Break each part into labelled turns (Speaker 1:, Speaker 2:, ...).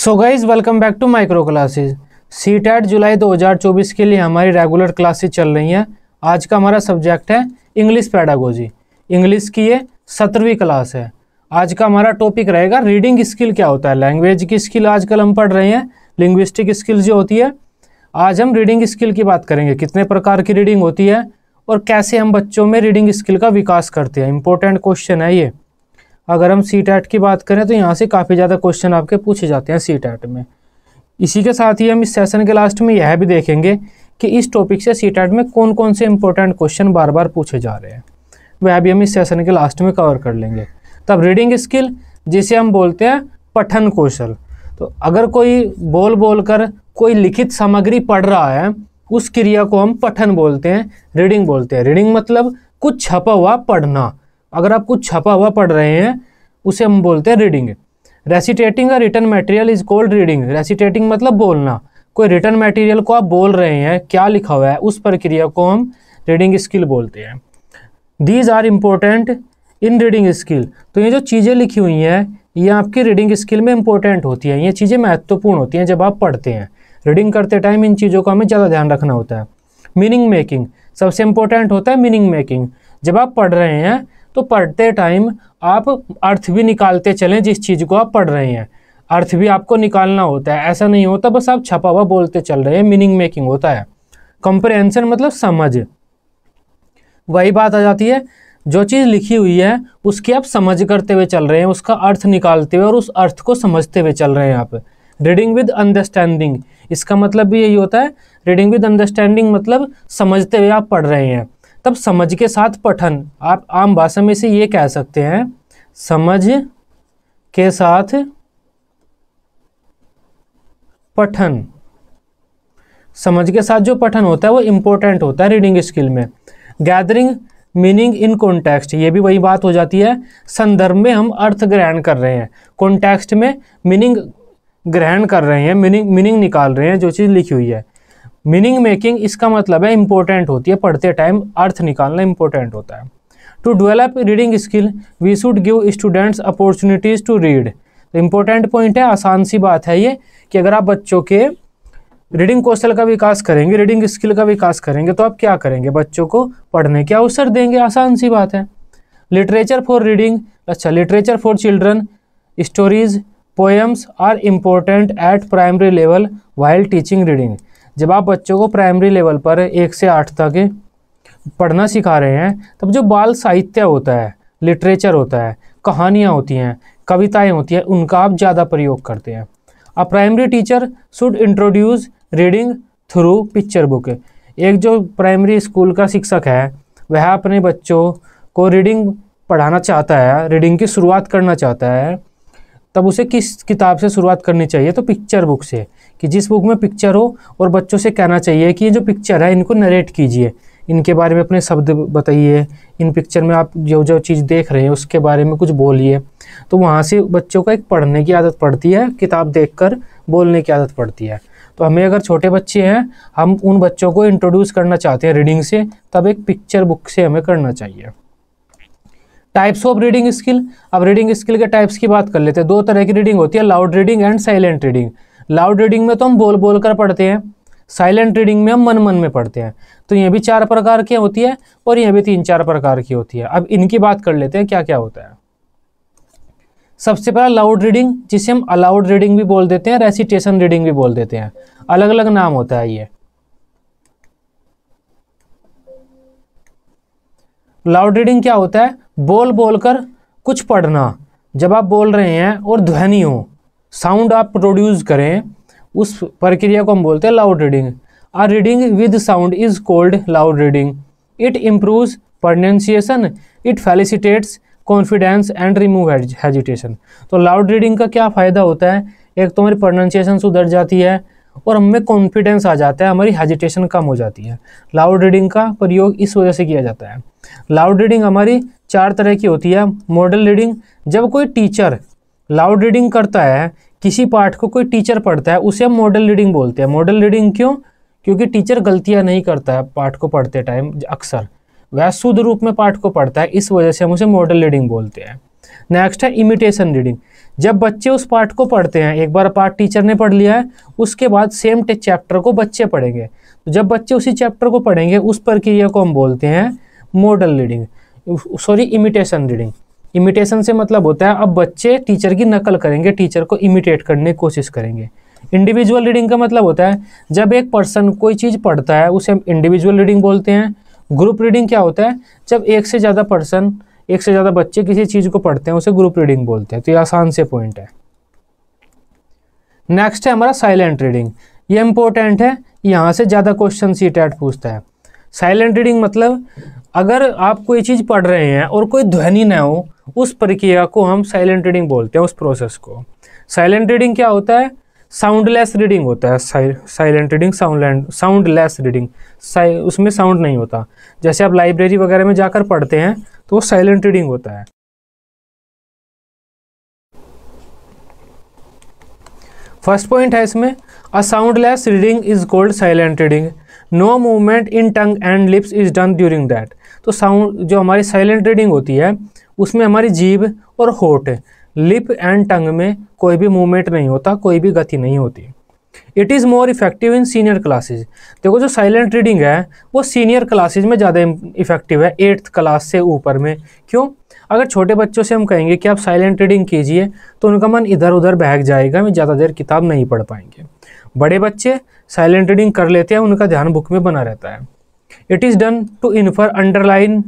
Speaker 1: so guys welcome back to micro classes C TET July 2024 के लिए हमारी regular classes चल रही हैं आज का हमारा सब्जेक्ट है इंग्लिश पैडागोजी इंग्लिश की ये सत्रहवीं क्लास है आज का हमारा टॉपिक रहेगा रीडिंग स्किल क्या होता है लैंग्वेज की स्किल आजकल हम पढ़ रहे हैं लिंग्विस्टिक स्किल जो होती है आज हम रीडिंग स्किल की बात करेंगे कितने प्रकार की रीडिंग होती है और कैसे हम बच्चों में रीडिंग स्किल का विकास करते हैं इंपॉर्टेंट क्वेश्चन है ये अगर हम सी टैट की बात करें तो यहाँ से काफ़ी ज़्यादा क्वेश्चन आपके पूछे जाते हैं सी टैट में इसी के साथ ही हम इस सेशन के लास्ट में यह भी देखेंगे कि इस टॉपिक से सी टैट में कौन कौन से इंपॉर्टेंट क्वेश्चन बार बार पूछे जा रहे हैं वह भी हम इस सेशन के लास्ट में कवर कर लेंगे तब रीडिंग स्किल जिसे हम बोलते हैं पठन कौशल तो अगर कोई बोल बोल कर कोई लिखित सामग्री पढ़ रहा है उस क्रिया को हम पठन बोलते हैं रीडिंग बोलते हैं रीडिंग मतलब कुछ छपा हुआ पढ़ना अगर आप कुछ छपा हुआ पढ़ रहे हैं उसे हम बोलते हैं reading reciting a written material is called reading reciting मतलब बोलना कोई रिटर्न मटेरियल को आप बोल रहे हैं क्या लिखा हुआ है उस प्रक्रिया को हम रीडिंग स्किल बोलते हैं these are important in reading skill तो ये जो चीज़ें लिखी हुई हैं ये आपकी रीडिंग स्किल में इंपॉर्टेंट होती है ये चीज़ें महत्वपूर्ण होती हैं जब आप पढ़ते हैं रीडिंग करते टाइम इन चीज़ों का हमें ज़्यादा ध्यान रखना होता है मीनिंग मेकिंग सबसे इम्पोर्टेंट होता है मीनिंग मेकिंग जब आप पढ़ रहे हैं तो पढ़ते टाइम आप अर्थ भी निकालते चलें जिस चीज़ को आप पढ़ रहे हैं अर्थ भी आपको निकालना होता है ऐसा नहीं होता बस आप छपा हुआ बोलते चल रहे हैं मीनिंग मेकिंग होता है कंप्रेंशन मतलब समझ वही बात आ जाती है जो चीज़ लिखी हुई है उसकी आप समझ करते हुए चल रहे हैं उसका अर्थ निकालते हुए और उस अर्थ को समझते हुए चल रहे हैं आप रीडिंग विद अंडरस्टैंडिंग इसका मतलब भी यही होता है रीडिंग विद अंडरस्टैंडिंग मतलब समझते हुए आप पढ़ रहे हैं तब समझ के साथ पठन आप आम भाषा में से ये कह सकते हैं समझ के साथ पठन समझ के साथ जो पठन होता है वो इम्पोर्टेंट होता है रीडिंग स्किल में गैदरिंग मीनिंग इन कॉन्टेक्स्ट ये भी वही बात हो जाती है संदर्भ में हम अर्थ ग्रहण कर रहे हैं कॉन्टेक्स्ट में मीनिंग ग्रहण कर रहे हैं मीनिंग मीनिंग निकाल रहे हैं जो चीज़ लिखी हुई है मीनिंग मेकिंग इसका मतलब है इम्पोर्टेंट होती है पढ़ते टाइम अर्थ निकालना इम्पोर्टेंट होता है to develop reading skill we should give students opportunities to read तो इम्पोर्टेंट पॉइंट है आसान सी बात है ये कि अगर आप बच्चों के रीडिंग कौशल का विकास करेंगे रीडिंग स्किल का विकास करेंगे तो आप क्या करेंगे बच्चों को पढ़ने के अवसर देंगे आसान सी बात है लिटरेचर फॉर रीडिंग अच्छा literature for children stories poems are important at primary level while teaching reading जब आप बच्चों को प्राइमरी लेवल पर एक से आठ तक पढ़ना सिखा रहे हैं तब जो बाल साहित्य होता है लिटरेचर होता है कहानियाँ होती हैं कविताएँ होती हैं उनका आप ज़्यादा प्रयोग करते हैं a primary teacher should introduce reading through picture book एक जो प्राइमरी स्कूल का शिक्षक है वह अपने बच्चों को रीडिंग पढ़ाना चाहता है रीडिंग की शुरुआत करना चाहता है तब उसे किस किताब से शुरुआत करनी चाहिए तो पिक्चर बुक से कि जिस बुक में पिक्चर हो और बच्चों से कहना चाहिए कि ये जो पिक्चर है इनको नरेट कीजिए इनके बारे में अपने शब्द बताइए इन पिक्चर में आप जो जो चीज़ देख रहे हैं उसके बारे में कुछ बोलिए तो वहाँ से बच्चों का एक पढ़ने की आदत पड़ती है किताब कर बोलने की आदत पड़ती है तो हमें अगर छोटे बच्चे हैं हम उन बच्चों को इंट्रोड्यूस करना चाहते हैं रीडिंग से तब एक पिक्चर बुक से हमें करना चाहिए टाइप्स ऑफ रीडिंग स्किल अब रीडिंग स्किल के टाइप्स की बात कर लेते हैं दो तरह की रीडिंग होती है loud reading and silent reading loud reading में तो हम बोल बोल कर पढ़ते हैं साइलेंट रीडिंग में हम मन मन में पढ़ते हैं तो ये भी चार प्रकार की होती है और ये भी तीन चार प्रकार की होती है अब इनकी बात कर लेते हैं क्या क्या होता है सबसे पहला लाउड रीडिंग जिसे हम अलाउड रीडिंग भी बोल देते हैं रेसिटेशन रीडिंग भी बोल देते हैं अलग अलग नाम होता है ये लाउड रीडिंग क्या होता है बोल बोल कर कुछ पढ़ना जब आप बोल रहे हैं और ध्वनि हो साउंड आप प्रोड्यूस करें उस प्रक्रिया को हम बोलते हैं loud reading a reading with sound is called loud reading it improve pronunciation it facilitates confidence and remove hesitation तो लाउड रीडिंग का क्या फ़ायदा होता है एक तो हमारी प्रोनाउंसिएशन सुधर जाती है और हमें कॉन्फिडेंस आ जाता है हमारी हेजिटेशन कम हो जाती है लाउड रीडिंग का प्रयोग इस वजह से किया जाता है लाउड रीडिंग हमारी चार तरह की होती है मॉडल रीडिंग जब कोई टीचर लाउड रीडिंग करता है किसी पाठ को कोई टीचर पढ़ता है उसे हम मॉडल रीडिंग बोलते हैं मॉडल रीडिंग क्यों क्योंकि टीचर गलतियाँ नहीं करता है पाठ को पढ़ते टाइम अक्सर वह शुद्ध रूप में पाठ को पढ़ता है इस वजह से हम उसे मॉडल रीडिंग बोलते हैं नेक्स्ट है इमिटेशन रीडिंग जब बच्चे उस पार्ट को पढ़ते हैं एक बार पार्ट टीचर ने पढ़ लिया है उसके बाद सेम चैप्टर को बच्चे पढ़ेंगे तो जब बच्चे उसी चैप्टर को पढ़ेंगे उस प्रक्रिया को हम बोलते हैं model reading sorry imitation reading imitation से मतलब होता है अब बच्चे टीचर की नकल करेंगे टीचर को इमिटेट करने की कोशिश करेंगे इंडिविजुअल रीडिंग का मतलब होता है जब एक पर्सन कोई चीज़ पढ़ता है उसे हम इंडिविजुअल रीडिंग बोलते हैं ग्रुप रीडिंग क्या होता है जब एक से ज़्यादा पर्सन एक से ज़्यादा बच्चे किसी चीज़ को पढ़ते हैं उसे ग्रुप रीडिंग बोलते हैं तो ये आसान से पॉइंट है नेक्स्ट है हमारा साइलेंट रीडिंग ये इंपॉर्टेंट है यहाँ से ज़्यादा क्वेश्चन सी टैट पूछता है साइलेंट रीडिंग मतलब अगर आप कोई चीज़ पढ़ रहे हैं और कोई ध्वनि ना हो उस प्रक्रिया को हम साइलेंट रीडिंग बोलते हैं उस प्रोसेस को साइलेंट रीडिंग क्या होता है साउंडलेस रीडिंग होता है silent reading sound soundless reading उसमें साउंड नहीं होता जैसे आप लाइब्रेरी वगैरह में जाकर पढ़ते हैं तो साइलेंट रीडिंग होता है फर्स्ट पॉइंट है इसमें a soundless reading is called silent reading no movement in tongue and lips is done during that तो साउंड जो हमारी साइलेंट रीडिंग होती है उसमें हमारी जीभ और होठ लिप एंड टंग में कोई भी मूवमेंट नहीं होता कोई भी गति नहीं होती it is more effective in senior classes देखो जो साइलेंट रीडिंग है वो सीनियर क्लासेज में ज़्यादा इफेक्टिव है एट्थ क्लास से ऊपर में क्यों अगर छोटे बच्चों से हम कहेंगे कि आप साइलेंट रीडिंग कीजिए तो उनका मन इधर उधर बहक जाएगा वे ज़्यादा देर किताब नहीं पढ़ पाएंगे बड़े बच्चे साइलेंट रीडिंग कर लेते हैं उनका ध्यान बुक में बना रहता है it is done to infer underline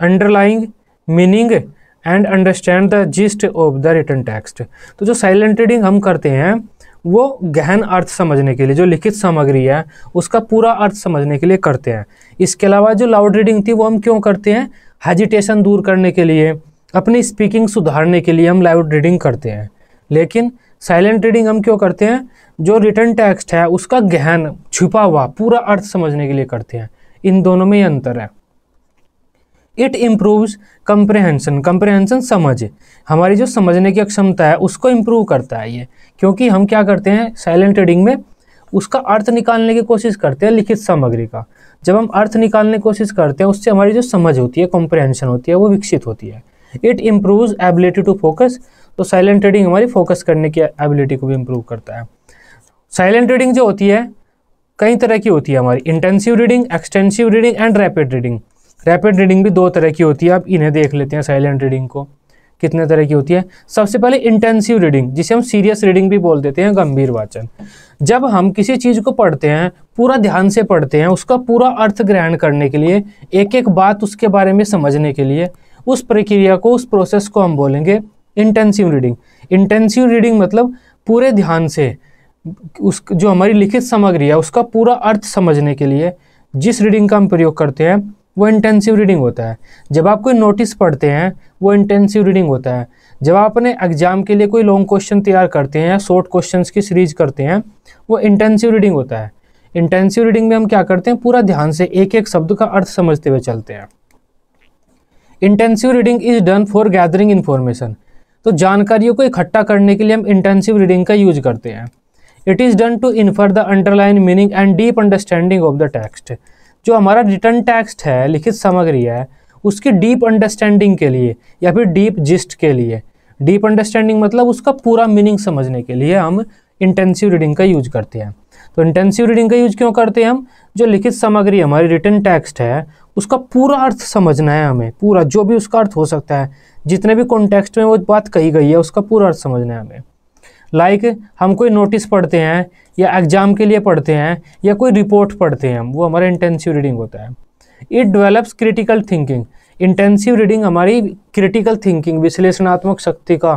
Speaker 1: underlying meaning and understand the gist of the written text तो जो साइलेंट रीडिंग हम करते हैं वो गहन अर्थ समझने के लिए जो लिखित सामग्री है उसका पूरा अर्थ समझने के लिए करते हैं इसके अलावा जो लाउड रीडिंग थी वो हम क्यों करते हैं हेजिटेशन दूर करने के लिए अपनी स्पीकिंग सुधारने के लिए हम लाउड रीडिंग करते हैं लेकिन साइलेंट रीडिंग हम क्यों करते हैं जो रिटर्न टेक्स्ट है उसका गहन छुपा हुआ पूरा अर्थ समझने के लिए करते हैं इन दोनों में ही अंतर है इट इम्प्रूव्स कंप्रहेंसन कंप्रहेंसन समझ हमारी जो समझने की क्षमता है उसको इम्प्रूव करता है ये क्योंकि हम क्या करते हैं साइलेंट रीडिंग में उसका अर्थ निकालने की कोशिश करते हैं लिखित सामग्री का जब हम अर्थ निकालने की कोशिश करते हैं उससे हमारी जो समझ होती है कॉम्प्रहेंशन होती है वो विकसित होती है it improve ability to focus तो साइलेंट रीडिंग हमारी फोकस करने की एबिलिटी को भी इम्प्रूव करता है साइलेंट रीडिंग जो होती है कई तरह की होती है हमारी intensive reading extensive reading and rapid reading rapid reading भी दो तरह की होती है आप इन्हें देख लेते हैं साइलेंट रीडिंग को कितने तरह की होती है सबसे पहले इंटेंसिव रीडिंग जिसे हम सीरियस रीडिंग भी बोल देते हैं गंभीर वाचन जब हम किसी चीज़ को पढ़ते हैं पूरा ध्यान से पढ़ते हैं उसका पूरा अर्थ ग्रहण करने के लिए एक एक बात उसके बारे में समझने के लिए उस प्रक्रिया को उस प्रोसेस को हम बोलेंगे इंटेंसिव रीडिंग इंटेंसिव रीडिंग मतलब पूरे ध्यान से उस जो हमारी लिखित सामग्री है उसका पूरा अर्थ समझने के लिए जिस रीडिंग का हम प्रयोग करते हैं वो इंटेंसिव रीडिंग होता है जब आप कोई नोटिस पढ़ते हैं वो इंटेंसिव रीडिंग होता है जब आप अपने एग्जाम के लिए कोई लॉन्ग क्वेश्चन तैयार करते हैं या शॉर्ट क्वेश्चंस की सीरीज करते हैं वो इंटेंसिव रीडिंग होता है इंटेंसिव रीडिंग में हम क्या करते हैं पूरा ध्यान से एक एक शब्द का अर्थ समझते हुए चलते हैं intensive reading is done for gathering information तो जानकारियों को इकट्ठा करने के लिए हम इंटेंसिव रीडिंग का यूज करते हैं it is done to infer the underline meaning and deep understanding of the text जो हमारा रिटर्न टेक्स्ट है लिखित सामग्री है उसकी डीप अंडरस्टैंडिंग के लिए या फिर डीप जिस्ट के लिए डीप अंडरस्टैंडिंग मतलब उसका पूरा मीनिंग समझने के लिए हम इंटेंसिव रीडिंग का यूज करते हैं तो इंटेंसिव रीडिंग का यूज क्यों करते हैं हम जो लिखित सामग्री हमारी रिटर्न टेक्स्ट है उसका पूरा अर्थ समझना है हमें पूरा जो भी उसका अर्थ हो सकता है जितने भी कॉन्टेक्स्ट में वो बात कही गई है उसका पूरा अर्थ समझना है हमें लाइक like, हम कोई नोटिस पढ़ते हैं या एग्ज़ाम के लिए पढ़ते हैं या कोई रिपोर्ट पढ़ते हैं हम वो हमारा इंटेंसिव रीडिंग होता है it develops critical thinking intensive reading हमारी क्रिटिकल थिंकिंग विश्लेषणात्मक शक्ति का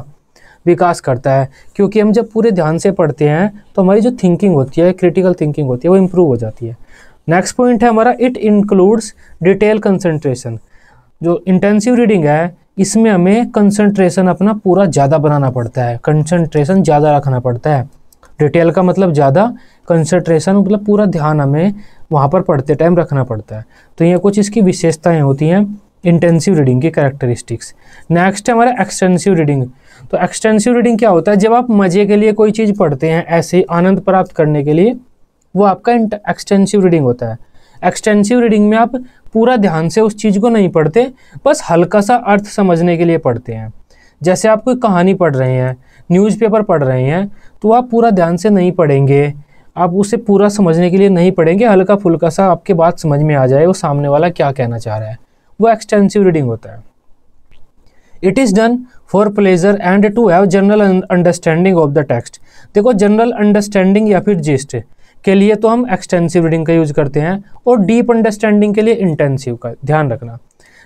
Speaker 1: विकास करता है क्योंकि हम जब पूरे ध्यान से पढ़ते हैं तो हमारी जो थिंकिंग होती है क्रिटिकल थिंकिंग होती है वो इम्प्रूव हो जाती है नेक्स्ट पॉइंट है हमारा इट इंक्लूड्स डिटेल कंसनट्रेशन जो इंटेंसिव रीडिंग है इसमें हमें कंसंट्रेशन अपना पूरा ज़्यादा बनाना पड़ता है कंसंट्रेशन ज़्यादा रखना पड़ता है डिटेल का मतलब ज़्यादा कंसंट्रेशन मतलब पूरा ध्यान हमें वहाँ पर पढ़ते टाइम रखना पड़ता है तो ये कुछ इसकी विशेषताएँ होती हैं इंटेंसिव रीडिंग की कैरेक्टरिस्टिक्स नेक्स्ट है हमारा एक्सटेंसिव रीडिंग तो एक्सटेंसिव रीडिंग क्या होता है जब आप मज़े के लिए कोई चीज़ पढ़ते हैं ऐसे ही आनंद प्राप्त करने के लिए वो आपका एक्सटेंसिव रीडिंग होता है एक्सटेंसिव रीडिंग में आप पूरा ध्यान से उस चीज़ को नहीं पढ़ते बस हल्का सा अर्थ समझने के लिए पढ़ते हैं जैसे आप कोई कहानी पढ़ रहे हैं न्यूज़पेपर पढ़ रहे हैं तो आप पूरा ध्यान से नहीं पढ़ेंगे आप उसे पूरा समझने के लिए नहीं पढ़ेंगे हल्का फुल्का सा आपके बात समझ में आ जाए वो सामने वाला क्या कहना चाह रहा है वो एक्सटेंसिव रीडिंग होता है it is done for pleasure and to have general understanding of the text देखो जनरल अंडरस्टैंडिंग या फिर जिस्ट के लिए तो हम एक्सटेंसिव रीडिंग का यूज करते हैं और डीप अंडरस्टैंडिंग के लिए इंटेंसिव का ध्यान रखना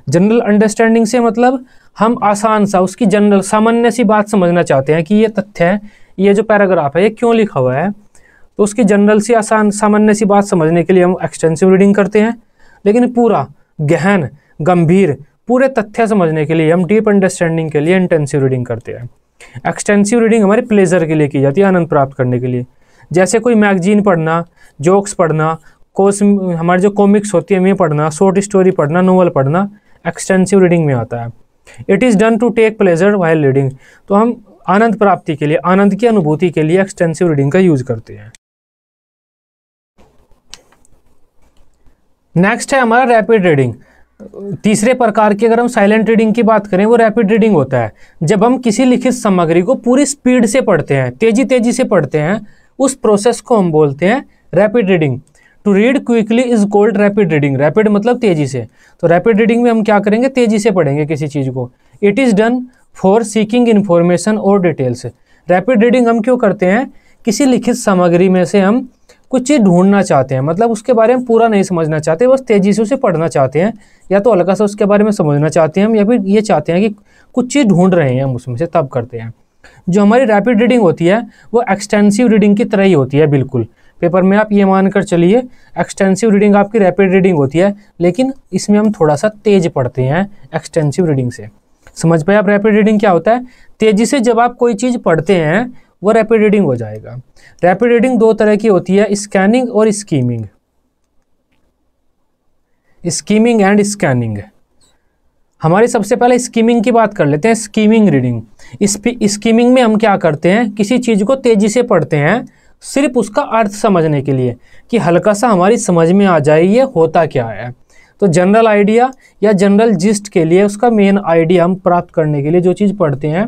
Speaker 1: जनरल अंडरस्टैंडिंग से मतलब हम आसान सा उसकी जनरल सामान्य सी बात समझना चाहते हैं कि ये तथ्य है ये जो पैराग्राफ है ये क्यों लिखा हुआ है तो उसकी जनरल सी आसान सामान्य सी बात समझने के लिए हम एक्सटेंसिव रीडिंग करते हैं लेकिन पूरा गहन गंभीर पूरे तथ्य समझने के लिए हम डीप अंडरस्टैंडिंग के लिए इंटेंसिव रीडिंग करते हैं एक्सटेंसिव रीडिंग हमारे प्लेजर के लिए की जाती है आनंद प्राप्त करने के लिए जैसे कोई मैगजीन पढ़ना जोक्स पढ़ना कोस हमारे जो कॉमिक्स होती है वे पढ़ना शॉर्ट स्टोरी पढ़ना नोवेल पढ़ना एक्सटेंसिव रीडिंग में आता है it is done to take pleasure while reading तो हम आनंद प्राप्ति के लिए आनंद की अनुभूति के लिए एक्सटेंसिव रीडिंग का यूज़ करते हैं नेक्स्ट है हमारा रैपिड रीडिंग तीसरे प्रकार की अगर हम साइलेंट रीडिंग की बात करें वो रैपिड रीडिंग होता है जब हम किसी लिखित सामग्री को पूरी स्पीड से पढ़ते हैं तेजी तेजी से पढ़ते हैं उस प्रोसेस को हम बोलते हैं rapid reading to read quickly is called rapid reading rapid मतलब तेजी से तो रैपिड रीडिंग में हम क्या करेंगे तेजी से पढ़ेंगे किसी चीज़ को it is done for seeking information और डिटेल्स रैपिड रीडिंग हम क्यों करते हैं किसी लिखित सामग्री में से हम कुछ चीज़ ढूंढना चाहते हैं मतलब उसके बारे में पूरा नहीं समझना चाहते बस तेज़ी से उसे पढ़ना चाहते हैं या तो हल्का सा उसके बारे में समझना चाहते हैं हम या फिर ये चाहते हैं कि कुछ चीज़ ढूंढ रहे हैं हम उसमें से तब करते हैं जो हमारी रैपिड रीडिंग होती है वो एक्सटेंसिव रीडिंग की तरह ही होती है बिल्कुल पेपर में आप ये मान कर चलिए एक्सटेंसिव रीडिंग आपकी रैपिड रीडिंग होती है लेकिन इसमें हम थोड़ा सा तेज पढ़ते हैं एक्सटेंसिव रीडिंग से समझ पाए आप रैपिड रीडिंग क्या होता है तेज़ी से जब आप कोई चीज़ पढ़ते हैं वो रैपिड रीडिंग हो जाएगा रैपिड रीडिंग दो तरह की होती है स्कैनिंग और स्कीमिंग स्कीमिंग एंड स्कैनिंग हमारी सबसे पहले स्कीमिंग की बात कर लेते हैं स्कीमिंग रीडिंग स्कीमिंग में हम क्या करते हैं किसी चीज़ को तेज़ी से पढ़ते हैं सिर्फ उसका अर्थ समझने के लिए कि हल्का सा हमारी समझ में आ जाए ये होता क्या है तो जनरल आइडिया या जनरल जिस्ट के लिए उसका मेन आइडिया हम प्राप्त करने के लिए जो चीज़ पढ़ते हैं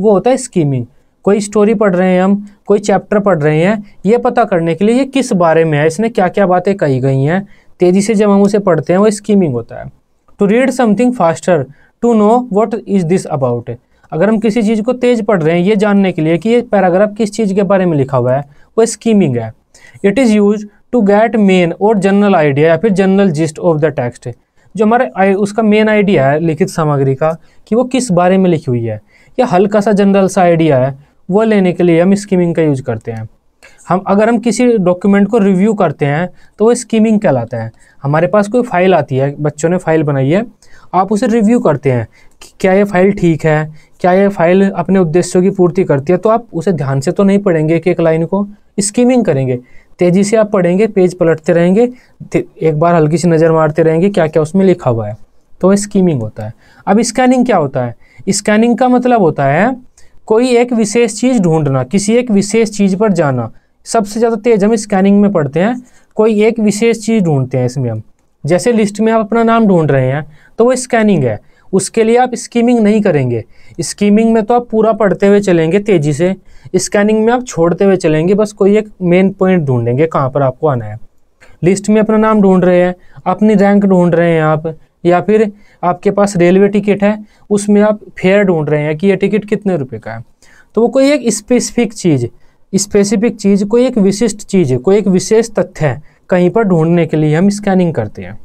Speaker 1: वो होता है स्कीमिंग कोई स्टोरी पढ़ रहे हैं हम कोई चैप्टर पढ़ रहे हैं ये पता करने के लिए ये किस बारे में है इसने क्या क्या बातें कही गई हैं तेज़ी से जब हम उसे पढ़ते हैं वो स्कीमिंग होता है to read something faster to know what is this about अगर हम किसी चीज़ को तेज़ पढ़ रहे हैं ये जानने के लिए कि ये पैराग्राफ किस चीज़ के बारे में लिखा हुआ है वो स्कीमिंग है it is use to get main और जनरल आइडिया या फिर general gist of the text जो हमारे उसका मेन आइडिया है लिखित सामग्री का कि वो किस बारे में लिखी हुई है या हल्का सा जनरल सा आइडिया है वो लेने के लिए हम स्कीमिंग का यूज करते हैं हम अगर हम किसी डॉक्यूमेंट को रिव्यू करते हैं तो वो स्कीमिंग कहलाता है हमारे पास कोई फाइल आती है बच्चों ने फाइल बनाई है आप उसे रिव्यू करते हैं कि क्या ये फाइल ठीक है क्या ये फाइल अपने उद्देश्यों की पूर्ति करती है तो आप उसे ध्यान से तो नहीं पढ़ेंगे एक एक लाइन को स्कीमिंग करेंगे तेज़ी से आप पढ़ेंगे पेज पलटते रहेंगे एक बार हल्की सी नज़र मारते रहेंगे क्या क्या उसमें लिखा हुआ है तो स्कीमिंग होता है अब स्कैनिंग क्या होता है स्कैनिंग का मतलब होता है कोई एक विशेष चीज़ ढूंढना किसी एक विशेष चीज़ पर जाना सबसे ज़्यादा तेज हम स्कैनिंग में पढ़ते हैं कोई एक विशेष चीज़ ढूंढते हैं इसमें हम जैसे लिस्ट में आप अपना नाम ढूंढ रहे हैं तो वो स्कैनिंग है उसके लिए आप स्कीमिंग नहीं करेंगे स्कीमिंग में तो आप पूरा पढ़ते हुए चलेंगे तेज़ी से स्कैनिंग में आप छोड़ते हुए चलेंगे बस कोई एक मेन पॉइंट ढूंढेंगे कहाँ पर आपको आना है लिस्ट में अपना नाम ढूंढ रहे हैं अपनी रैंक ढूंढ रहे हैं आप या फिर आपके पास रेलवे टिकट है उसमें आप फेयर ढूंढ रहे हैं कि ये टिकट कितने रुपए का है तो वो कोई एक स्पेसिफिक चीज़ स्पेसिफिक चीज़ कोई एक विशिष्ट चीज़ है कोई एक विशेष तथ्य है कहीं पर ढूंढने के लिए हम स्कैनिंग करते हैं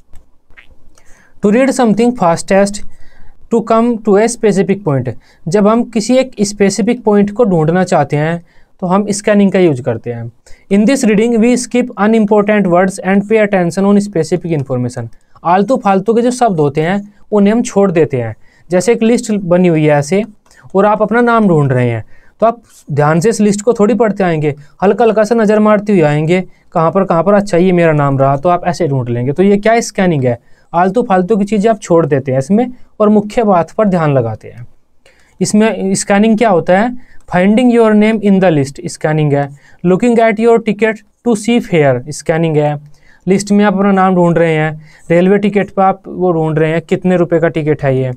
Speaker 1: to read something fastest to come to a specific point जब हम किसी एक स्पेसिफिक पॉइंट को ढूंढना चाहते हैं तो हम स्कैनिंग का यूज करते हैं in this reading we skip unimportant words and pay attention on specific information आलतू फालतू के जो शब्द होते हैं उन्हें हम छोड़ देते हैं जैसे एक लिस्ट बनी हुई है ऐसे और आप अपना नाम ढूंढ रहे हैं तो आप ध्यान से इस लिस्ट को थोड़ी पढ़ते आएंगे हल्का हल्का सा नज़र मारते हुए आएंगे कहाँ पर कहाँ पर अच्छा ये मेरा नाम रहा तो आप ऐसे ढूंढ लेंगे तो ये क्या स्कैनिंग है आलतू फालतू की चीज़ें आप छोड़ देते हैं इसमें और मुख्य बात पर ध्यान लगाते हैं इसमें स्कैनिंग क्या होता है finding your name in the list scanning है looking at your ticket to see fare scanning है लिस्ट में आप अपना नाम ढूंढ रहे हैं रेलवे टिकट पर आप वो ढूंढ रहे हैं कितने रुपए का टिकट है ये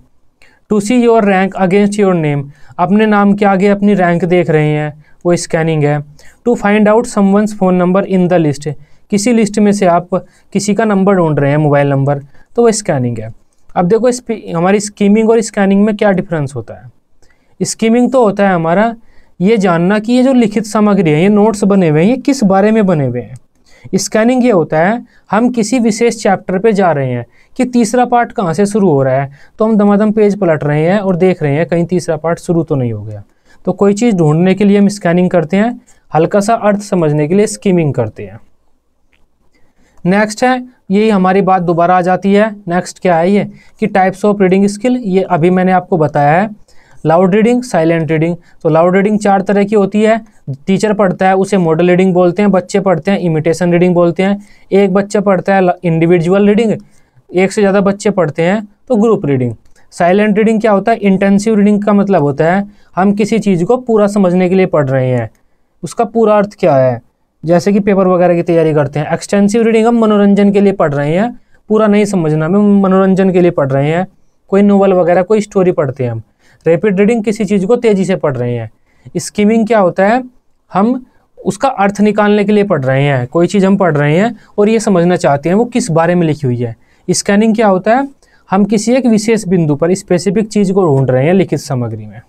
Speaker 1: to see your rank against your name अपने नाम के आगे अपनी रैंक देख रहे हैं वो स्कैनिंग है to find out someone's phone number in the list किसी लिस्ट में से आप किसी का नंबर ढूंढ रहे हैं मोबाइल नंबर तो वो स्कैनिंग है अब देखो इस हमारी स्कीमिंग और स्कैनिंग में क्या डिफरेंस होता है स्कीमिंग तो होता है हमारा ये जानना कि ये जो लिखित सामग्री है ये नोट्स बने हुए हैं ये किस बारे में बने हुए हैं स्कैनिंग ये होता है हम किसी विशेष चैप्टर पे जा रहे हैं कि तीसरा पार्ट कहाँ से शुरू हो रहा है तो हम दमादम पेज पलट रहे हैं और देख रहे हैं कहीं तीसरा पार्ट शुरू तो नहीं हो गया तो कोई चीज़ ढूंढने के लिए हम स्कैनिंग करते हैं हल्का सा अर्थ समझने के लिए स्कीमिंग करते हैं नेक्स्ट है यही हमारी बात दोबारा आ जाती है नेक्स्ट क्या है ये कि टाइप्स ऑफ रीडिंग स्किल ये अभी मैंने आपको बताया है लाउड रीडिंग साइलेंट रीडिंग तो लाउड रीडिंग चार तरह की होती है टीचर पढ़ता है उसे मॉडल रीडिंग बोलते हैं बच्चे पढ़ते हैं इमिटेशन रीडिंग बोलते हैं एक बच्चा पढ़ता है इंडिविजुअल रीडिंग एक से ज़्यादा बच्चे पढ़ते हैं तो ग्रुप रीडिंग साइलेंट रीडिंग क्या होता है इंटेंसिव रीडिंग का मतलब होता है हम किसी चीज़ को पूरा समझने के लिए पढ़ रहे हैं उसका पूरा अर्थ क्या है जैसे कि पेपर वगैरह की तैयारी करते हैं एक्सटेंसिव रीडिंग हम मनोरंजन के लिए पढ़ रहे हैं पूरा नहीं समझना हमें मनोरंजन के लिए पढ़ रहे हैं कोई नोवेल वगैरह कोई स्टोरी पढ़ते हैं हम रैपिड रीडिंग किसी चीज़ को तेज़ी से पढ़ रहे हैं स्कीमिंग क्या होता है हम उसका अर्थ निकालने के लिए पढ़ रहे हैं कोई चीज़ हम पढ़ रहे हैं और ये समझना चाहते हैं वो किस बारे में लिखी हुई है स्कैनिंग क्या होता है हम किसी एक विशेष बिंदु पर स्पेसिफिक चीज़ को ढूंढ रहे हैं लिखित सामग्री में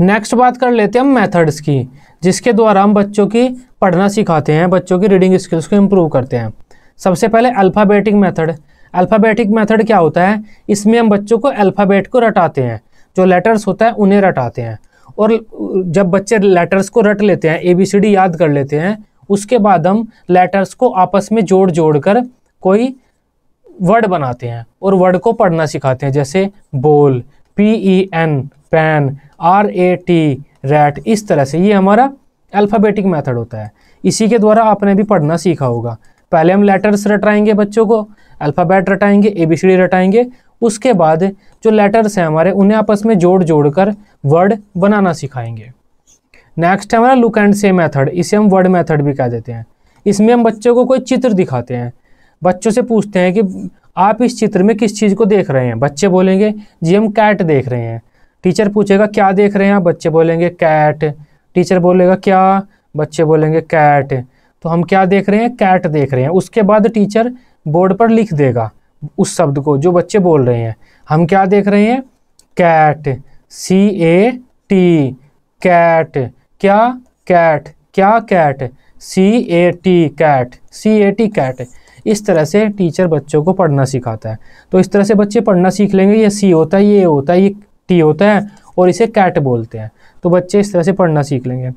Speaker 1: नेक्स्ट बात कर लेते हैं हम मेथड्स की जिसके द्वारा हम बच्चों की पढ़ना सिखाते हैं बच्चों की रीडिंग स्किल्स को इम्प्रूव करते हैं सबसे पहले अल्फ़ाबेटिक मेथड अल्फ़ाबेटिक मेथड क्या होता है इसमें हम बच्चों को अल्फ़ाबेट को रटाते हैं जो लेटर्स होता है उन्हें रटाते हैं और जब बच्चे लेटर्स को रट लेते हैं ए बी सी डी याद कर लेते हैं उसके बाद हम लेटर्स को आपस में जोड़ जोड़ कर कोई वर्ड बनाते हैं और वर्ड को पढ़ना सिखाते हैं जैसे बोल P E N pen R A T rat इस तरह से ये हमारा अल्फ़ाबेटिक मेथड होता है इसी के द्वारा आपने भी पढ़ना सीखा होगा पहले हम लेटर्स रटाएंगे बच्चों को अल्फ़ाबेट रटाएंगे ए बी सी डी रटाएंगे उसके बाद जो लेटर्स हैं हमारे उन्हें आपस में जोड़ जोड़ कर वर्ड बनाना सिखाएंगे नेक्स्ट है हमारा लुक एंड से मेथड इसे हम वर्ड मेथड भी कह देते हैं इसमें हम बच्चों को कोई चित्र दिखाते हैं बच्चों से पूछते हैं कि आप इस चित्र में किस चीज़ को देख रहे हैं बच्चे बोलेंगे जी हम कैट देख रहे हैं टीचर पूछेगा क्या देख रहे हैं आप बच्चे बोलेंगे कैट टीचर बोलेगा क्या बच्चे बोलेंगे कैट तो हम क्या देख रहे हैं कैट देख रहे हैं उसके बाद टीचर बोर्ड पर लिख देगा उस शब्द को जो बच्चे बोल रहे हैं हम क्या देख रहे हैं cat C A T cat क्या कैट क्या cat C A T cat C A T cat इस तरह से टीचर बच्चों को पढ़ना सिखाता है तो इस तरह से बच्चे पढ़ना सीख लेंगे ये सी होता है ये होता है ये टी होता है और इसे कैट बोलते हैं तो बच्चे इस तरह से पढ़ना सीख लेंगे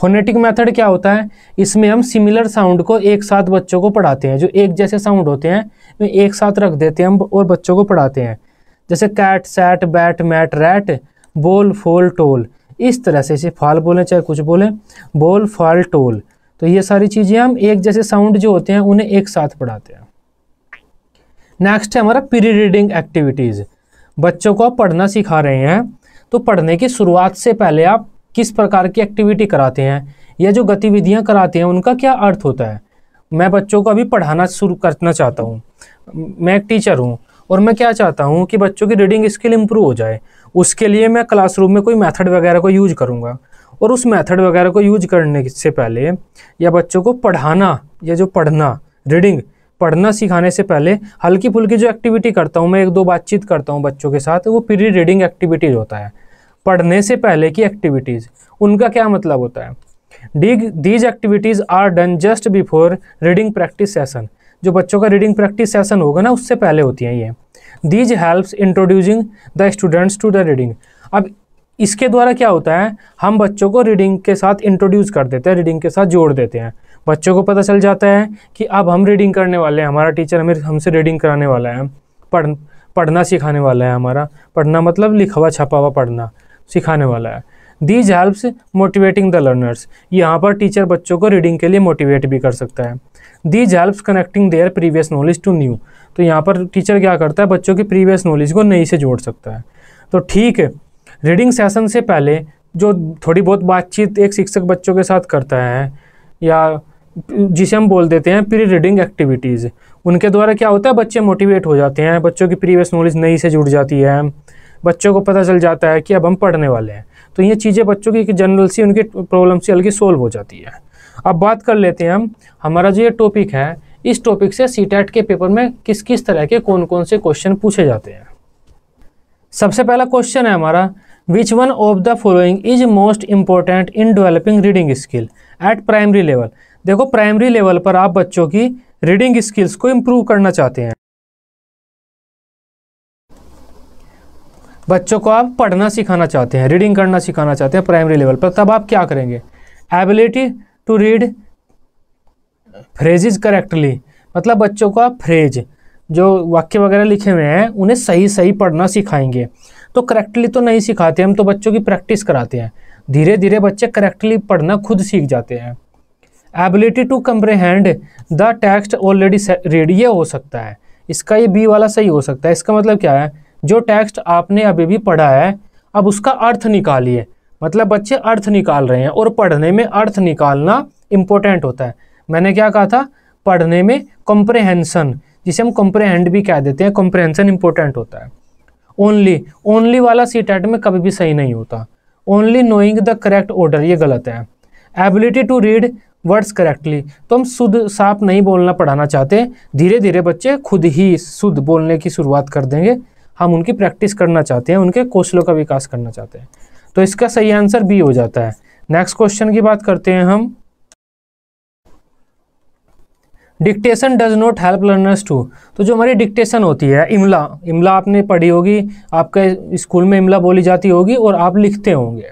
Speaker 1: फोनेटिक मेथड क्या होता है इसमें हम सिमिलर साउंड को एक साथ बच्चों को पढ़ाते हैं जो एक जैसे साउंड होते हैं वे एक साथ रख देते हैं हम और बच्चों को पढ़ाते हैं जैसे cat sat bat mat rat बोल फोल टोल इस तरह से इसे फाल बोलें चाहे कुछ बोलें बोल फाल टोल तो ये सारी चीज़ें हम एक जैसे साउंड जो होते हैं उन्हें एक साथ पढ़ाते हैं नेक्स्ट है हमारा प्री रीडिंग एक्टिविटीज़ बच्चों को आप पढ़ना सिखा रहे हैं तो पढ़ने की शुरुआत से पहले आप किस प्रकार की एक्टिविटी कराते हैं या जो गतिविधियाँ कराते हैं उनका क्या अर्थ होता है मैं बच्चों को अभी पढ़ाना शुरू करना चाहता हूँ मैं एक टीचर हूँ और मैं क्या चाहता हूँ कि बच्चों की रीडिंग स्किल इम्प्रूव हो जाए उसके लिए मैं क्लासरूम में कोई मेथड वगैरह को यूज करूँगा और उस मेथड वगैरह को यूज करने से पहले या बच्चों को पढ़ाना या जो पढ़ना रीडिंग पढ़ना सिखाने से पहले हल्की फुल्की जो एक्टिविटी करता हूँ मैं एक दो बातचीत करता हूँ बच्चों के साथ वो प्री रीडिंग एक्टिविटीज़ होता है पढ़ने से पहले की एक्टिविटीज़ उनका क्या मतलब होता है डीग these activities are done just before reading practice session जो बच्चों का रीडिंग प्रैक्टिस सेसन होगा ना उससे पहले होती हैं ये these helps introducing the students to the reading अब इसके द्वारा क्या होता है हम बच्चों को रीडिंग के साथ इंट्रोड्यूस कर देते हैं रीडिंग के साथ जोड़ देते हैं बच्चों को पता चल जाता है कि अब हम रीडिंग करने वाले हैं हमारा टीचर हमें हमसे रीडिंग कराने वाला है पढ़ पढ़ना सिखाने वाला है हमारा पढ़ना मतलब लिखा हुआ छपा हुआ पढ़ना सिखाने वाला है these helps motivating the learners यहाँ पर टीचर बच्चों को रीडिंग के लिए मोटिवेट भी कर सकता है these helps connecting their previous knowledge to new तो यहाँ पर टीचर क्या करता है बच्चों की प्रीवियस नॉलेज को नई से जोड़ सकता है तो ठीक है रीडिंग सेशन से पहले जो थोड़ी बहुत बातचीत एक शिक्षक बच्चों के साथ करता है या जिसे हम बोल देते हैं प्री रीडिंग एक्टिविटीज़ उनके द्वारा क्या होता है बच्चे मोटिवेट हो जाते हैं बच्चों की प्रीवियस नॉलेज नई से जुड़ जाती है बच्चों को पता चल जाता है कि अब हम पढ़ने वाले हैं तो ये चीज़ें बच्चों की जनरल सी उनकी प्रॉब्लम सी हल्की सोल्व हो जाती है अब बात कर लेते हैं हम हमारा जो ये टॉपिक है इस टॉपिक से सी के पेपर में किस किस तरह के कौन कौन से क्वेश्चन पूछे जाते हैं सबसे पहला क्वेश्चन है हमारा which one of the following is most important in developing reading skill at primary level देखो प्राइमरी लेवल पर आप बच्चों की रीडिंग स्किल्स को इम्प्रूव करना चाहते हैं बच्चों को आप पढ़ना सिखाना चाहते हैं रीडिंग करना सिखाना चाहते हैं प्राइमरी लेवल पर तब आप क्या करेंगे ability to read phrases correctly मतलब बच्चों को आप फ्रेज जो वाक्य वगैरह लिखे हुए हैं उन्हें सही सही पढ़ना सिखाएंगे तो करेक्टली तो नहीं सिखाते हम तो बच्चों की प्रैक्टिस कराते हैं धीरे धीरे बच्चे करेक्टली पढ़ना खुद सीख जाते हैं ability to comprehend the text already read ये हो सकता है इसका ये बी वाला सही हो सकता है इसका मतलब क्या है जो टेक्स्ट आपने अभी भी पढ़ा है अब उसका अर्थ निकालिए मतलब बच्चे अर्थ निकाल रहे हैं और पढ़ने में अर्थ निकालना इम्पोर्टेंट होता है मैंने क्या कहा था पढ़ने में कॉम्प्रेहेंसन जिसे हम कॉम्प्रेहेंड भी कह देते हैं कॉम्प्रेहेंसन इम्पोर्टेंट होता है ओनली ओनली वाला सी टेट में कभी भी सही नहीं होता only knowing the correct order ये गलत है ability to read words correctly तो हम शुद्ध साफ नहीं बोलना पढ़ाना चाहते धीरे धीरे बच्चे खुद ही शुद्ध बोलने की शुरुआत कर देंगे हम उनकी प्रैक्टिस करना चाहते हैं उनके कौशलों का विकास करना चाहते हैं तो इसका सही आंसर बी हो जाता है नेक्स्ट क्वेश्चन की बात करते हैं हम dictation does not help learners to तो जो हमारी डिक्टेशन होती है इमला इमला आपने पढ़ी होगी आपके स्कूल में इमला बोली जाती होगी और आप लिखते होंगे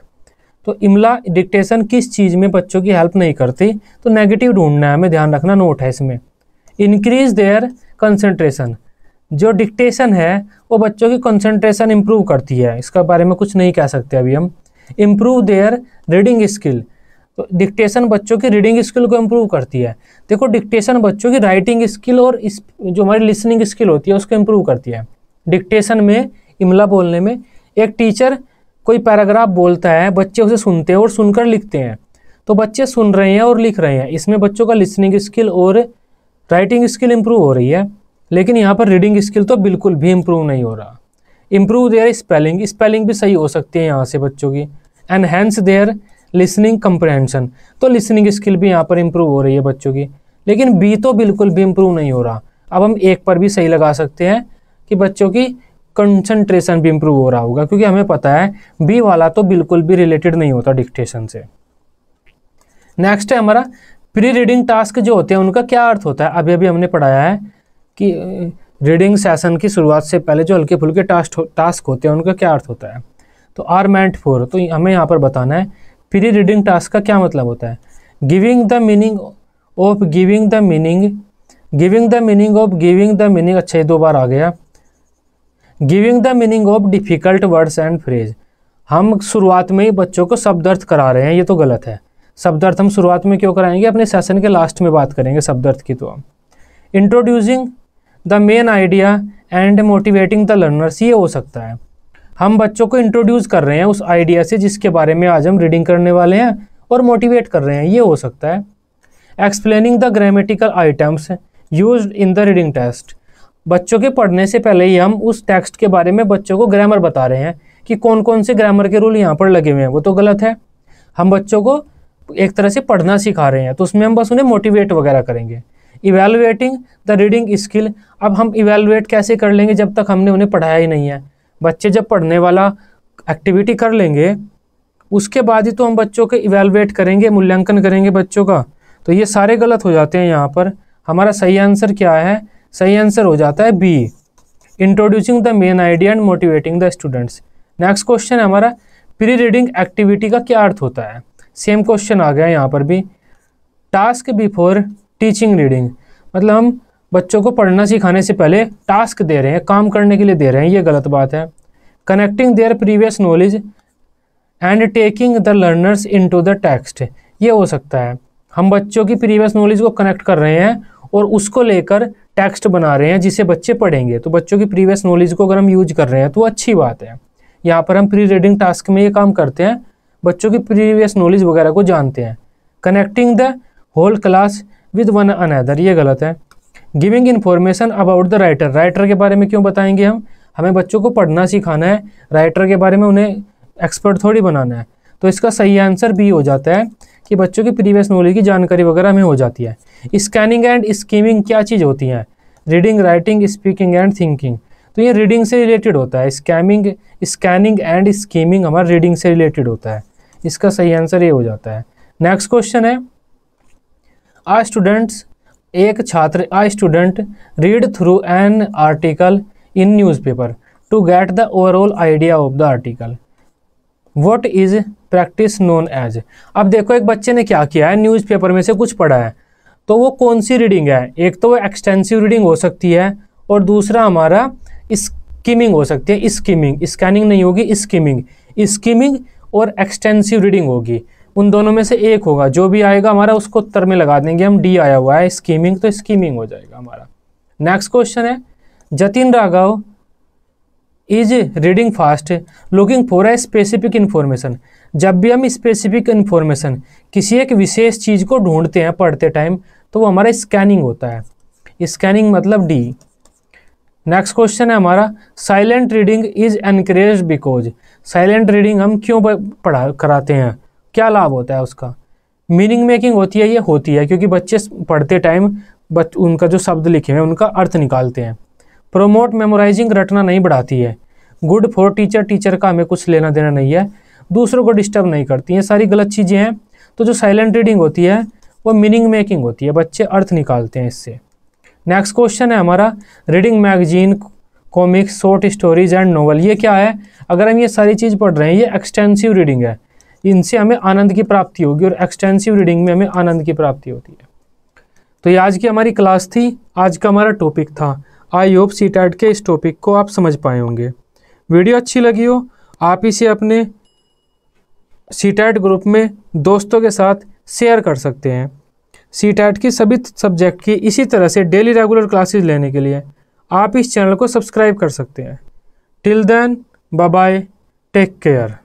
Speaker 1: तो इमला डिक्टेशन किस चीज़ में बच्चों की हेल्प नहीं करती तो नेगेटिव ढूंढना है हमें ध्यान रखना नोट है इसमें इंक्रीज देयर कंसंट्रेशन जो डिक्टेशन है वो बच्चों की कंसंट्रेशन इम्प्रूव करती है इसके बारे में कुछ नहीं कह सकते अभी हम इम्प्रूव देयर रीडिंग स्किल तो डिक्टेशन बच्चों की रीडिंग स्किल को इम्प्रूव करती है देखो डिक्टेशन बच्चों की राइटिंग स्किल और इस जो हमारी लिसनिंग स्किल होती है उसको इम्प्रूव करती है डिक्टेशन में इमला बोलने में एक टीचर कोई पैराग्राफ बोलता है बच्चे उसे सुनते हैं और सुनकर लिखते हैं तो बच्चे सुन रहे हैं और लिख रहे हैं इसमें बच्चों का लिसनिंग स्किल और राइटिंग स्किल इम्प्रूव हो रही है लेकिन यहाँ पर रीडिंग स्किल तो बिल्कुल भी इम्प्रूव नहीं हो रहा इम्प्रूव देयर स्पेलिंग स्पेलिंग भी सही हो सकती है यहाँ से बच्चों की एनहेंस देयर लिसनिंग कंप्रहेंशन तो लिसनिंग स्किल भी यहाँ पर इम्प्रूव हो रही है बच्चों की लेकिन बी तो बिल्कुल भी इम्प्रूव नहीं हो रहा अब हम एक पर भी सही लगा सकते हैं कि बच्चों की कंसनट्रेशन भी इम्प्रूव हो रहा होगा क्योंकि हमें पता है बी वाला तो बिल्कुल भी रिलेटेड नहीं होता डिक्टेशन से नेक्स्ट है हमारा प्री रीडिंग टास्क जो होते हैं उनका क्या अर्थ होता है अभी अभी हमने पढ़ाया है कि रीडिंग सेशन की शुरुआत से पहले जो हल्के फुल्के टास्क टास्क होते हैं उनका क्या अर्थ होता है तो आर मैंट फोर तो हमें यहाँ पर बताना है प्री रीडिंग टास्क का क्या मतलब होता है giving the meaning of giving the meaning giving the meaning of giving the meaning अच्छा ये दो बार आ गया giving the meaning of difficult words and phrase हम शुरुआत में ही बच्चों को अर्थ करा रहे हैं ये तो गलत है अर्थ हम शुरुआत में क्यों कराएंगे अपने सेशन के लास्ट में बात करेंगे अर्थ की तो हम introducing the main idea and motivating the learners ये हो सकता है हम बच्चों को इंट्रोड्यूस कर रहे हैं उस आइडिया से जिसके बारे में आज हम रीडिंग करने वाले हैं और मोटिवेट कर रहे हैं ये हो सकता है explaining the grammatical items use in the reading test बच्चों के पढ़ने से पहले ही हम उस टेक्स्ट के बारे में बच्चों को ग्रामर बता रहे हैं कि कौन कौन से ग्रामर के रूल यहाँ पर लगे हुए हैं वो तो गलत है हम बच्चों को एक तरह से पढ़ना सिखा रहे हैं तो उसमें हम बस उन्हें मोटिवेट वगैरह करेंगे इवेलुएटिंग द रीडिंग स्किल अब हम इवेलुएट कैसे कर लेंगे जब तक हमने उन्हें पढ़ाया ही नहीं है बच्चे जब पढ़ने वाला एक्टिविटी कर लेंगे उसके बाद ही तो हम बच्चों के इवेलुएट करेंगे मूल्यांकन करेंगे बच्चों का तो ये सारे गलत हो जाते हैं यहाँ पर हमारा सही आंसर क्या है सही आंसर हो जाता है B introducing the main idea and motivating the students next question है हमारा प्री रीडिंग एक्टिविटी का क्या अर्थ होता है सेम क्वेश्चन आ गया यहाँ पर भी टास्क बिफोर टीचिंग रीडिंग मतलब हम बच्चों को पढ़ना सिखाने से पहले टास्क दे रहे हैं काम करने के लिए दे रहे हैं ये गलत बात है connecting their previous knowledge and taking the learners into the text ये हो सकता है हम बच्चों की प्रीवियस नॉलेज को कनेक्ट कर रहे हैं और उसको लेकर टेक्स्ट बना रहे हैं जिसे बच्चे पढ़ेंगे तो बच्चों की प्रीवियस नॉलेज को अगर हम यूज कर रहे हैं तो अच्छी बात है यहाँ पर हम प्री रीडिंग टास्क में ये काम करते हैं बच्चों की प्रीवियस नॉलेज वगैरह को जानते हैं connecting the whole class with one another ये गलत है giving information about the writer writer के बारे में क्यों बताएंगे हम हमें बच्चों को पढ़ना सिखाना है राइटर के बारे में उन्हें एक्सपर्ट थोड़ी बनाना है तो इसका सही आंसर बी हो जाता है कि बच्चों की प्रीवियस नॉलेज की जानकारी वगैरह हमें हो जाती है स्कैनिंग एंड स्कीमिंग क्या चीज़ होती है reading writing speaking and thinking तो ये रीडिंग से रिलेटेड होता है स्कैमिंग स्कैनिंग एंड स्कीमिंग हमारा रीडिंग से रिलेटेड होता है इसका सही आंसर ये हो जाता है नेक्स्ट क्वेश्चन है आ स्टूडेंट्स एक छात्र a student read through an article in newspaper to get the overall idea of the article what is practice known as अब देखो एक बच्चे ने क्या किया है न्यूज़पेपर में से कुछ पढ़ा है तो वो कौन सी रीडिंग है एक तो वो एक्सटेंसिव रीडिंग हो सकती है और दूसरा हमारा स्किमिंग हो सकती है स्किमिंग स्कैनिंग नहीं होगी स्किमिंग स्किमिंग और एक्सटेंसिव रीडिंग होगी उन दोनों में से एक होगा जो भी आएगा हमारा उसको उत्तर में लगा देंगे हम डी आया हुआ है स्कीमिंग तो स्कीमिंग हो जाएगा हमारा नेक्स्ट क्वेश्चन है Jatin Raghav is reading fast looking for a specific information जब भी हम स्पेसिफिक इन्फॉर्मेशन किसी एक विशेष चीज़ को ढूंढते हैं पढ़ते टाइम तो वो हमारा स्कैनिंग होता है स्कैनिंग मतलब डी नेक्स्ट क्वेश्चन है हमारा silent reading is encourage because silent reading हम क्यों पढ़ा कराते हैं क्या लाभ होता है उसका मीनिंग मेकिंग होती है ये होती है क्योंकि बच्चे पढ़ते टाइम बच उनका जो शब्द लिखे हैं उनका अर्थ निकालते हैं प्रोमोट मेमोराइजिंग रटना नहीं बढ़ाती है गुड फॉर टीचर टीचर का हमें कुछ लेना देना नहीं है दूसरों को डिस्टर्ब नहीं करती हैं सारी गलत चीज़ें हैं तो जो साइलेंट रीडिंग होती है वो मीनिंग मेकिंग होती है बच्चे अर्थ निकालते हैं इससे नेक्स्ट क्वेश्चन है हमारा reading magazine comics short stories and novel ये क्या है अगर हम ये सारी चीज़ पढ़ रहे हैं ये एक्सटेंसिव रीडिंग है इनसे हमें आनंद की प्राप्ति होगी और एक्सटेंसिव रीडिंग में हमें आनंद की प्राप्ति होती है तो ये आज की हमारी क्लास थी आज का हमारा टॉपिक था आई होप सी टैट के इस टॉपिक को आप समझ पाए होंगे वीडियो अच्छी लगी हो आप इसे अपने सी टैट ग्रुप में दोस्तों के साथ शेयर कर सकते हैं सी टैट की सभी सब्जेक्ट की इसी तरह से डेली रेगुलर क्लासेस लेने के लिए आप इस चैनल को सब्सक्राइब कर सकते हैं till then bye take care